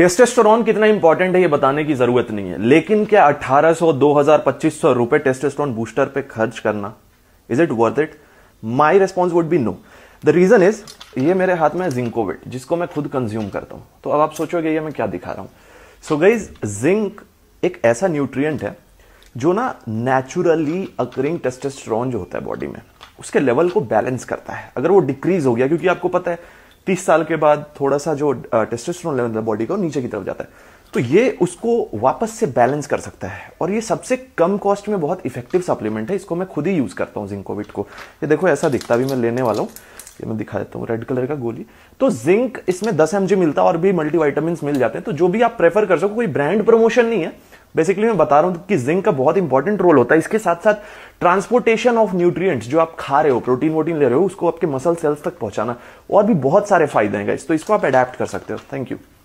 testosterone कितना important है ये बताने की जरूरत नहीं है लेकिन क्या 1800 2000 सौ रुपए टेस्टेस्टोरॉन बूस्टर पे खर्च करना is it worth it my response would be no the reason is ये मेरे हाथ में जिंकोविट जिसको मैं खुद कंज्यूम करता हूं तो अब आप सोचोगे ये मैं क्या दिखा रहा हूं सो गाइज जिंक एक ऐसा न्यूट्रियट है जो ना नेचुरली अकरिंग टेस्टेस्ट्रॉन जो होता है बॉडी में उसके लेवल को बैलेंस करता है अगर वो डिक्रीज हो गया क्योंकि आपको पता है तीस साल के बाद थोड़ा सा जो टेस्टोस्टेरोन लेवल बॉडी का नीचे की तरफ जाता है तो ये उसको वापस से बैलेंस कर सकता है और ये सबसे कम कॉस्ट में बहुत इफेक्टिव सप्लीमेंट है इसको मैं खुद ही यूज़ करता हूँ जिंकोविट को ये देखो ऐसा दिखता भी मैं लेने वाला हूँ ये मैं दिखा देता हूँ रेड कलर का गोली तो जिंक इसमें दस एम मिलता है और भी मल्टीवाइटामिन मिल जाते हैं तो जो भी आप प्रेफर कर सको कोई ब्रांड प्रमोशन नहीं है बेसिकली मैं बता रहा हूं कि जिंक का बहुत इंपॉर्टेंट रोल होता है इसके साथ साथ ट्रांसपोर्टेशन ऑफ न्यूट्रिएंट्स जो आप खा रहे हो प्रोटीन वोटीन ले रहे हो उसको आपके मसल सेल्स तक पहुंचाना और भी बहुत सारे फायदे हैं तो इसको आप अडेप्ट कर सकते हो थैंक यू